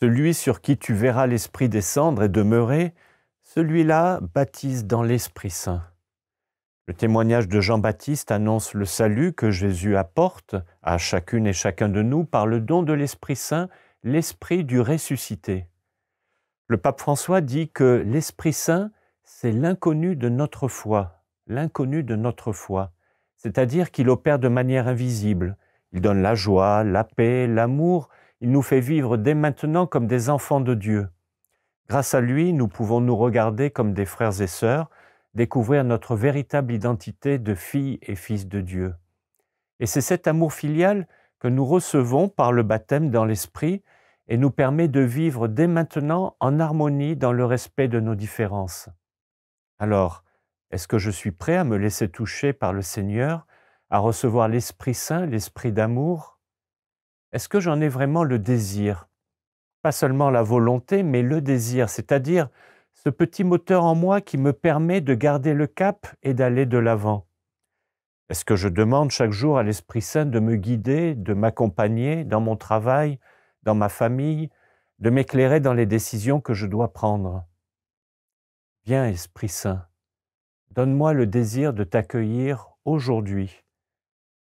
Celui sur qui tu verras l'Esprit descendre et demeurer, celui-là baptise dans l'Esprit Saint. Le témoignage de Jean-Baptiste annonce le salut que Jésus apporte à chacune et chacun de nous par le don de l'Esprit Saint, l'Esprit du ressuscité. Le pape François dit que l'Esprit Saint, c'est l'inconnu de notre foi, l'inconnu de notre foi, c'est-à-dire qu'il opère de manière invisible, il donne la joie, la paix, l'amour, il nous fait vivre dès maintenant comme des enfants de Dieu. Grâce à lui, nous pouvons nous regarder comme des frères et sœurs, découvrir notre véritable identité de fille et fils de Dieu. Et c'est cet amour filial que nous recevons par le baptême dans l'Esprit et nous permet de vivre dès maintenant en harmonie dans le respect de nos différences. Alors, est-ce que je suis prêt à me laisser toucher par le Seigneur, à recevoir l'Esprit Saint, l'Esprit d'amour est-ce que j'en ai vraiment le désir Pas seulement la volonté, mais le désir, c'est-à-dire ce petit moteur en moi qui me permet de garder le cap et d'aller de l'avant. Est-ce que je demande chaque jour à l'Esprit Saint de me guider, de m'accompagner dans mon travail, dans ma famille, de m'éclairer dans les décisions que je dois prendre Viens, Esprit Saint, donne-moi le désir de t'accueillir aujourd'hui.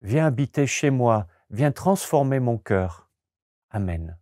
Viens habiter chez moi, Viens transformer mon cœur. Amen.